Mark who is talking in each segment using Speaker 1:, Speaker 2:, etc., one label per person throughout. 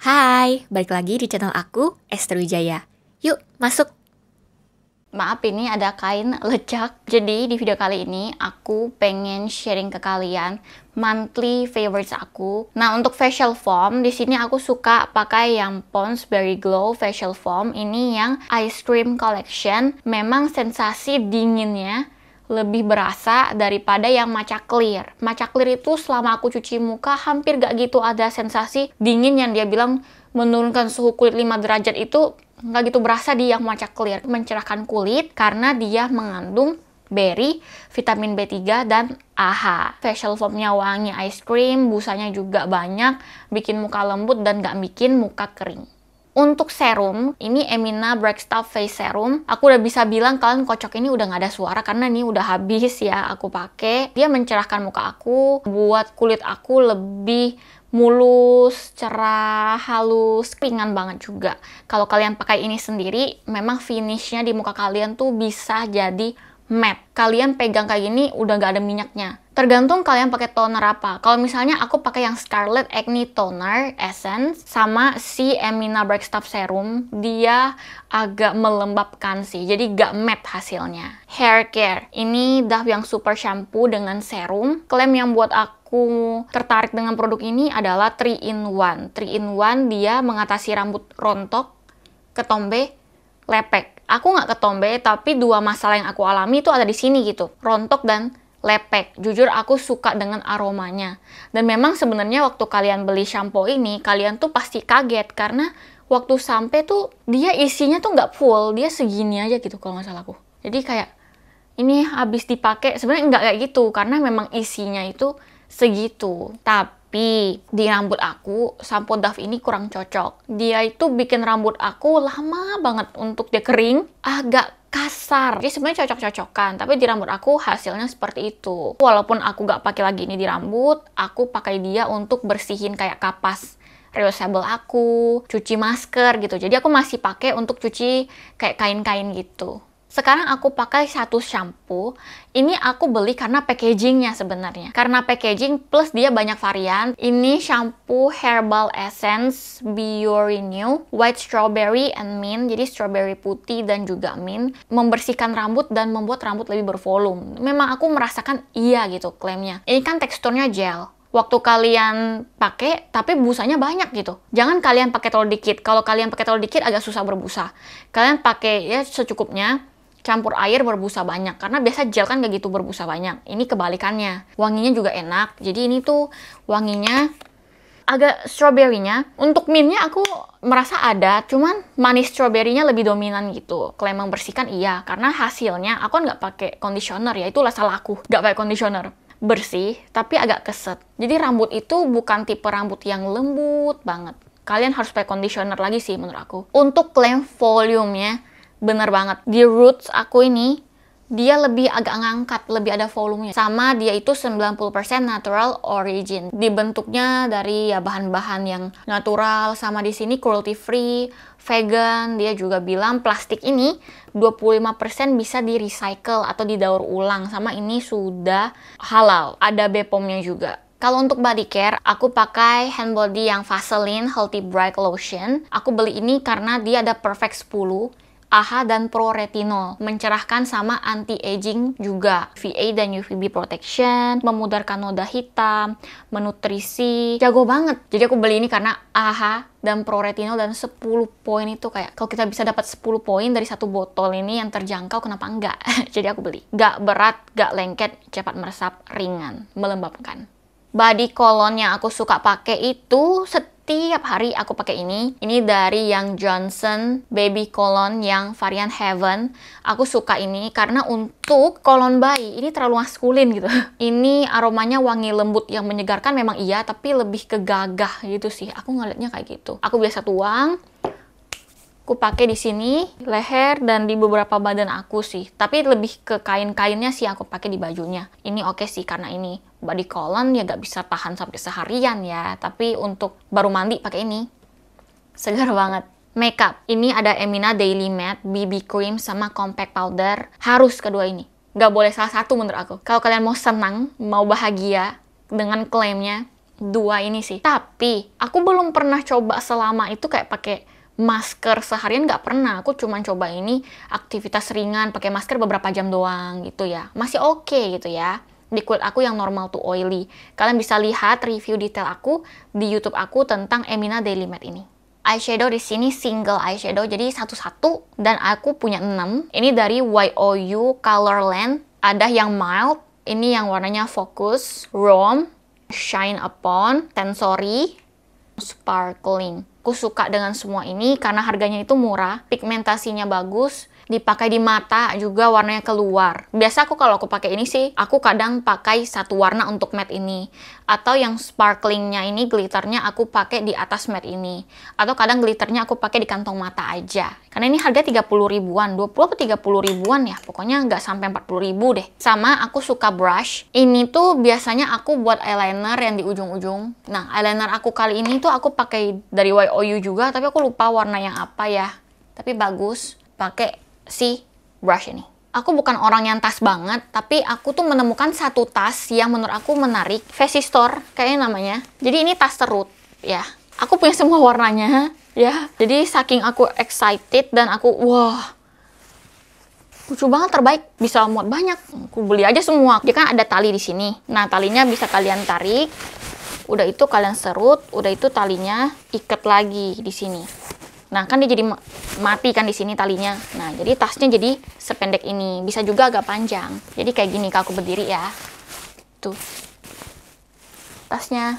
Speaker 1: Hai, balik lagi di channel aku, Esther Wijaya. Yuk, masuk! Maaf ini ada kain lecak. Jadi di video kali ini aku pengen sharing ke kalian monthly favorites aku. Nah, untuk facial foam di sini aku suka pakai yang Pond's Berry Glow facial foam. Ini yang ice cream collection. Memang sensasi dinginnya lebih berasa daripada yang maca clear. Maca clear itu selama aku cuci muka hampir gak gitu ada sensasi dingin yang dia bilang menurunkan suhu kulit 5 derajat itu gak gitu berasa di yang maca clear. Mencerahkan kulit karena dia mengandung berry, vitamin B3, dan AHA. Facial foamnya wangi ice cream, busanya juga banyak, bikin muka lembut dan gak bikin muka kering. Untuk serum, ini Emina Brexta Face Serum. Aku udah bisa bilang kalian kocok ini udah gak ada suara karena ini udah habis ya aku pakai. Dia mencerahkan muka aku, buat kulit aku lebih mulus, cerah, halus, ringan banget juga. Kalau kalian pakai ini sendiri, memang finishnya di muka kalian tuh bisa jadi matte. Kalian pegang kayak gini udah gak ada minyaknya. Tergantung kalian pakai toner apa. Kalau misalnya aku pakai yang Scarlet Acne Toner Essence sama si Emina Breakstuff Serum, dia agak melembabkan sih. Jadi gak matte hasilnya. Hair care. Ini Dove yang super shampoo dengan serum. Klaim yang buat aku aku tertarik dengan produk ini adalah 3 in 1. 3 in 1 dia mengatasi rambut rontok, ketombe, lepek. Aku nggak ketombe, tapi dua masalah yang aku alami itu ada di sini gitu. Rontok dan lepek. Jujur aku suka dengan aromanya. Dan memang sebenarnya waktu kalian beli shampoo ini, kalian tuh pasti kaget karena waktu sampai tuh dia isinya tuh nggak full, dia segini aja gitu kalau nggak salah aku. Jadi kayak ini habis dipakai sebenarnya nggak kayak gitu karena memang isinya itu segitu. Tapi di rambut aku, sampo Dove ini kurang cocok. Dia itu bikin rambut aku lama banget untuk dia kering, agak kasar. Jadi sebenarnya cocok-cocokan, tapi di rambut aku hasilnya seperti itu. Walaupun aku gak pakai lagi ini di rambut, aku pakai dia untuk bersihin kayak kapas reusable aku, cuci masker gitu. Jadi aku masih pakai untuk cuci kayak kain-kain gitu. Sekarang aku pakai satu shampoo. Ini aku beli karena packagingnya sebenarnya. Karena packaging plus dia banyak varian. Ini shampoo Herbal Essence Biorenew White Strawberry and Mint. Jadi strawberry putih dan juga mint. Membersihkan rambut dan membuat rambut lebih bervolume. Memang aku merasakan iya gitu klaimnya. Ini kan teksturnya gel waktu kalian pakai tapi busanya banyak gitu. Jangan kalian pakai terlalu dikit. Kalau kalian pakai terlalu dikit agak susah berbusa. Kalian pakai ya secukupnya campur air berbusa banyak karena biasa gel kan gak gitu berbusa banyak ini kebalikannya wanginya juga enak jadi ini tuh wanginya agak stroberinya. untuk minnya aku merasa ada cuman manis stroberinya lebih dominan gitu klaim membersihkan iya karena hasilnya aku nggak pakai conditioner ya itulah salah aku nggak pakai conditioner bersih tapi agak keset jadi rambut itu bukan tipe rambut yang lembut banget kalian harus pakai conditioner lagi sih menurut aku untuk klaim volume-nya bener banget di roots aku ini dia lebih agak ngangkat, lebih ada volumenya. Sama dia itu 90% natural origin. Dibentuknya dari ya bahan-bahan yang natural, sama di sini cruelty free, vegan. Dia juga bilang plastik ini 25% bisa di recycle atau didaur ulang. Sama ini sudah halal, ada BPOM-nya juga. Kalau untuk body care, aku pakai hand body yang Vaseline Healthy Bright Lotion. Aku beli ini karena dia ada Perfect 10 AHA dan proretinol, mencerahkan sama anti-aging juga, VA dan UVB protection, memudarkan noda hitam, menutrisi, jago banget. Jadi aku beli ini karena AHA dan proretinol dan 10 poin itu kayak kalau kita bisa dapat 10 poin dari satu botol ini yang terjangkau kenapa enggak? Jadi aku beli. Gak berat, gak lengket, cepat meresap, ringan, melembabkan. Body Colon yang aku suka pakai itu setiap hari aku pakai ini. Ini dari yang Johnson Baby Cologne yang varian Heaven. Aku suka ini karena untuk cologne bayi ini terlalu maskulin gitu. Ini aromanya wangi lembut yang menyegarkan memang iya, tapi lebih ke gagah gitu sih. Aku ngeliatnya kayak gitu. Aku biasa tuang, aku pakai di sini leher dan di beberapa badan aku sih tapi lebih ke kain-kainnya sih aku pakai di bajunya ini oke okay sih karena ini body colon ya gak bisa tahan sampai seharian ya tapi untuk baru mandi pakai ini segar banget makeup ini ada Emina Daily Matte BB Cream sama Compact Powder harus kedua ini gak boleh salah satu menurut aku kalau kalian mau senang mau bahagia dengan klaimnya dua ini sih tapi aku belum pernah coba selama itu kayak pakai masker seharian nggak pernah aku cuma coba ini aktivitas ringan pakai masker beberapa jam doang gitu ya masih oke okay, gitu ya di kulit aku yang normal to oily kalian bisa lihat review detail aku di YouTube aku tentang Emina Daily Matte ini eyeshadow di sini single eyeshadow jadi satu-satu dan aku punya 6 ini dari YOU Colorland ada yang mild ini yang warnanya fokus, rom, shine upon, Tensori, sparkling. Aku suka dengan semua ini karena harganya itu murah, pigmentasinya bagus, dipakai di mata juga warnanya keluar. Biasa aku kalau aku pakai ini sih, aku kadang pakai satu warna untuk matte ini. Atau yang sparklingnya ini, glitternya aku pakai di atas matte ini. Atau kadang glitternya aku pakai di kantong mata aja. Karena ini harga 30 ribuan, 20 atau 30 ribuan ya. Pokoknya nggak sampai 40 ribu deh. Sama aku suka brush. Ini tuh biasanya aku buat eyeliner yang di ujung-ujung. Nah, eyeliner aku kali ini tuh aku pakai dari YOU juga, tapi aku lupa warna yang apa ya. Tapi bagus. Pakai si brush ini. Aku bukan orang yang tas banget, tapi aku tuh menemukan satu tas yang menurut aku menarik. Fancy Store, kayaknya namanya. Jadi ini tas serut, ya. Aku punya semua warnanya, ya. Jadi saking aku excited dan aku, wah, lucu banget terbaik bisa muat banyak aku beli aja semua dia kan ada tali di sini nah talinya bisa kalian tarik udah itu kalian serut udah itu talinya ikat lagi di sini Nah, kan dia jadi mati kan di sini talinya. Nah, jadi tasnya jadi sependek ini. Bisa juga agak panjang. Jadi kayak gini kalau aku berdiri ya. Tuh. Tasnya.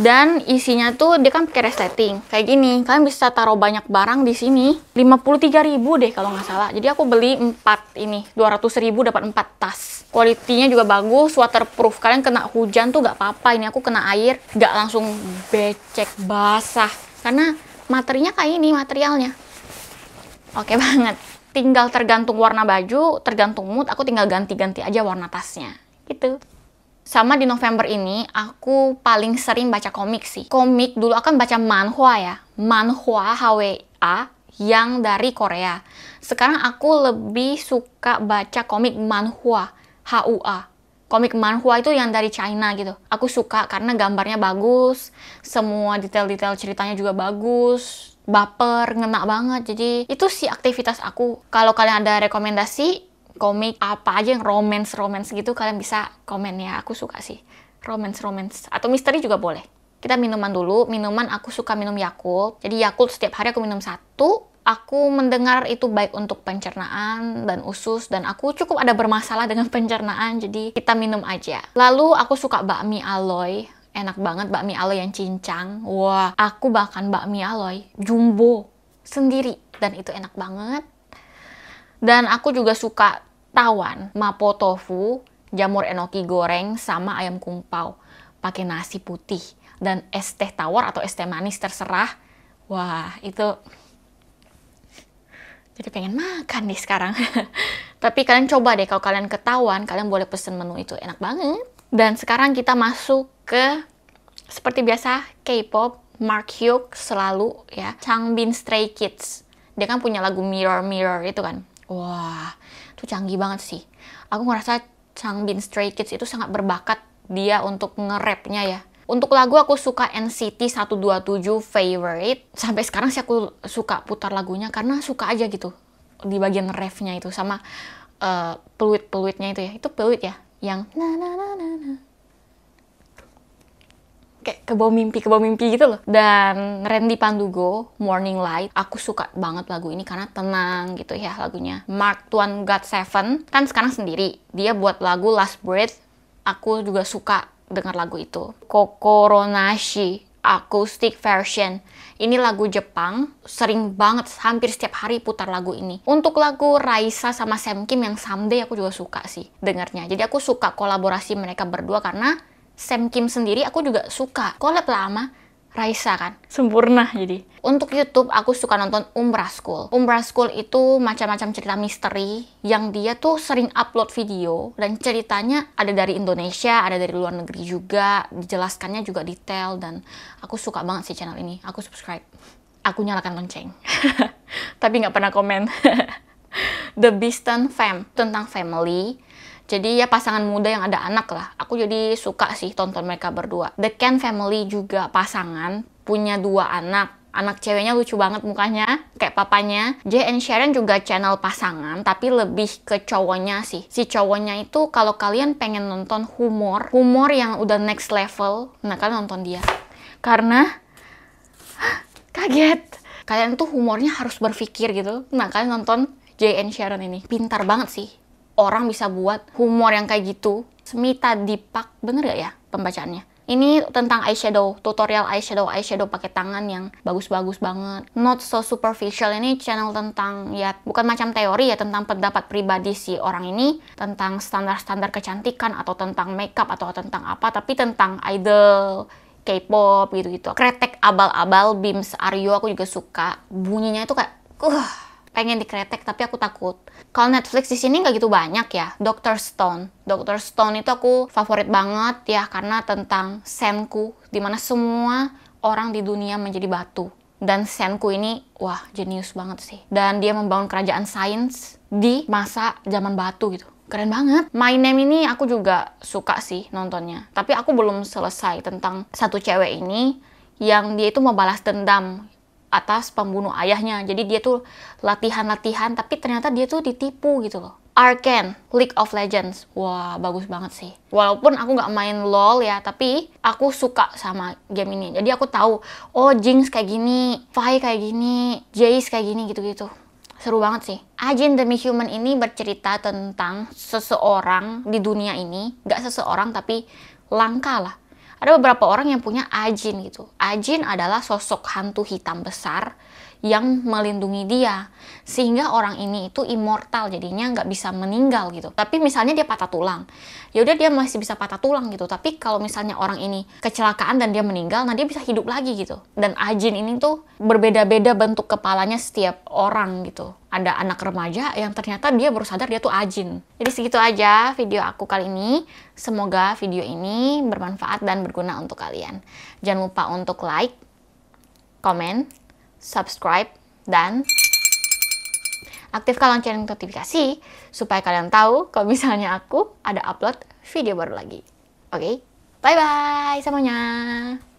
Speaker 1: Dan isinya tuh dia kan pakai resleting. Kayak gini. Kalian bisa taruh banyak barang di sini. 53.000 deh kalau nggak salah. Jadi aku beli 4 ini. ribu dapat 4 tas. Kualitinya juga bagus, waterproof. Kalian kena hujan tuh nggak apa-apa. Ini aku kena air, nggak langsung becek basah. Karena materinya kayak ini materialnya oke banget tinggal tergantung warna baju tergantung mood aku tinggal ganti-ganti aja warna tasnya gitu sama di November ini aku paling sering baca komik sih komik dulu akan baca manhwa ya manhwa HWA yang dari Korea sekarang aku lebih suka baca komik manhwa HUA komik manhua itu yang dari China gitu. Aku suka karena gambarnya bagus, semua detail-detail ceritanya juga bagus, baper, ngena banget. Jadi itu sih aktivitas aku. Kalau kalian ada rekomendasi komik apa aja yang romance-romance gitu, kalian bisa komen ya. Aku suka sih romance-romance. Atau misteri juga boleh. Kita minuman dulu. Minuman aku suka minum Yakult. Jadi Yakult setiap hari aku minum satu Aku mendengar itu baik untuk pencernaan dan usus dan aku cukup ada bermasalah dengan pencernaan jadi kita minum aja. Lalu aku suka bakmi aloy enak banget bakmi aloy yang cincang. Wah, aku bahkan bakmi aloy jumbo sendiri dan itu enak banget. Dan aku juga suka tawan, mapo tofu, jamur enoki goreng sama ayam kumpau pakai nasi putih dan es teh tawar atau es teh manis terserah. Wah, itu jadi pengen makan nih sekarang. Tapi kalian coba deh kalau kalian ketahuan, kalian boleh pesen menu itu enak banget. Dan sekarang kita masuk ke seperti biasa K-pop, Mark Hyuk selalu ya, Changbin Stray Kids. Dia kan punya lagu Mirror Mirror itu kan. Wah, itu canggih banget sih. Aku ngerasa Changbin Stray Kids itu sangat berbakat dia untuk nge-rapnya ya. Untuk lagu aku suka NCT 127 Favorite. Sampai sekarang sih aku suka putar lagunya karena suka aja gitu di bagian refnya itu sama uh, peluit-peluitnya itu ya. Itu peluit ya yang na na na na na kayak ke mimpi ke mimpi gitu loh dan Randy Pandugo Morning Light aku suka banget lagu ini karena tenang gitu ya lagunya Mark Twain God Seven kan sekarang sendiri dia buat lagu Last Breath aku juga suka dengar lagu itu. Kokoronashi acoustic version. Ini lagu Jepang, sering banget hampir setiap hari putar lagu ini. Untuk lagu Raisa sama Sam Kim yang Someday aku juga suka sih dengernya. Jadi aku suka kolaborasi mereka berdua karena Sam Kim sendiri aku juga suka. Collab lama Raisa kan sempurna jadi untuk YouTube aku suka nonton Umbra School Umbra School itu macam-macam cerita misteri yang dia tuh sering upload video dan ceritanya ada dari Indonesia ada dari luar negeri juga dijelaskannya juga detail dan aku suka banget sih channel ini aku subscribe aku nyalakan lonceng tapi nggak pernah komen The Beaston Fam tentang family jadi ya pasangan muda yang ada anak lah. Aku jadi suka sih tonton mereka berdua. The Ken Family juga pasangan punya dua anak anak ceweknya lucu banget mukanya kayak papanya Jay and Sharon juga channel pasangan tapi lebih ke cowoknya sih si cowoknya itu kalau kalian pengen nonton humor humor yang udah next level nah kalian nonton dia karena kaget kalian tuh humornya harus berpikir gitu nah kalian nonton Jay and Sharon ini pintar banget sih orang bisa buat humor yang kayak gitu. Semita Dipak, bener gak ya pembacaannya? Ini tentang eyeshadow, tutorial eyeshadow, eyeshadow pakai tangan yang bagus-bagus banget. Not so superficial ini channel tentang ya bukan macam teori ya tentang pendapat pribadi si orang ini tentang standar-standar kecantikan atau tentang makeup atau tentang apa, tapi tentang idol K-pop gitu-gitu. Kretek abal-abal beams Aryo aku juga suka. Bunyinya itu kayak uh pengen dikretek tapi aku takut. Kalau Netflix di sini nggak gitu banyak ya. Doctor Stone. Doctor Stone itu aku favorit banget ya karena tentang Senku di mana semua orang di dunia menjadi batu. Dan Senku ini wah jenius banget sih. Dan dia membangun kerajaan sains di masa zaman batu gitu. Keren banget. My Name ini aku juga suka sih nontonnya. Tapi aku belum selesai tentang satu cewek ini yang dia itu mau balas dendam atas pembunuh ayahnya. Jadi dia tuh latihan-latihan, tapi ternyata dia tuh ditipu gitu loh. Arken, League of Legends. Wah, bagus banget sih. Walaupun aku nggak main LoL ya, tapi aku suka sama game ini. Jadi aku tahu, oh Jinx kayak gini, Vi kayak gini, Jace kayak gini gitu-gitu. Seru banget sih. Agent Demi Human ini bercerita tentang seseorang di dunia ini. Nggak seseorang, tapi langka lah ada beberapa orang yang punya ajin gitu. Ajin adalah sosok hantu hitam besar yang melindungi dia sehingga orang ini itu immortal jadinya nggak bisa meninggal gitu tapi misalnya dia patah tulang ya udah dia masih bisa patah tulang gitu tapi kalau misalnya orang ini kecelakaan dan dia meninggal nah dia bisa hidup lagi gitu dan ajin ini tuh berbeda-beda bentuk kepalanya setiap orang gitu ada anak remaja yang ternyata dia baru sadar dia tuh ajin. Jadi segitu aja video aku kali ini. Semoga video ini bermanfaat dan berguna untuk kalian. Jangan lupa untuk like, comment subscribe, dan aktifkan lonceng notifikasi supaya kalian tahu kalau misalnya aku ada upload video baru lagi. Oke, okay? bye-bye semuanya!